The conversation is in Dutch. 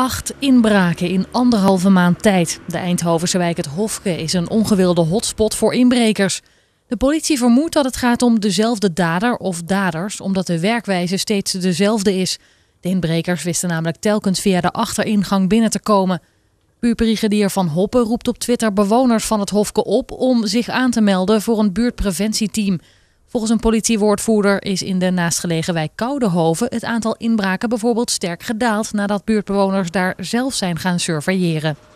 Acht inbraken in anderhalve maand tijd. De Eindhovense wijk Het Hofke is een ongewilde hotspot voor inbrekers. De politie vermoedt dat het gaat om dezelfde dader of daders, omdat de werkwijze steeds dezelfde is. De inbrekers wisten namelijk telkens via de achteringang binnen te komen. Buurtbrigadier Van Hoppen roept op Twitter bewoners van het Hofke op om zich aan te melden voor een buurtpreventieteam. Volgens een politiewoordvoerder is in de naastgelegen wijk Koudehoven het aantal inbraken bijvoorbeeld sterk gedaald nadat buurtbewoners daar zelf zijn gaan surveilleren.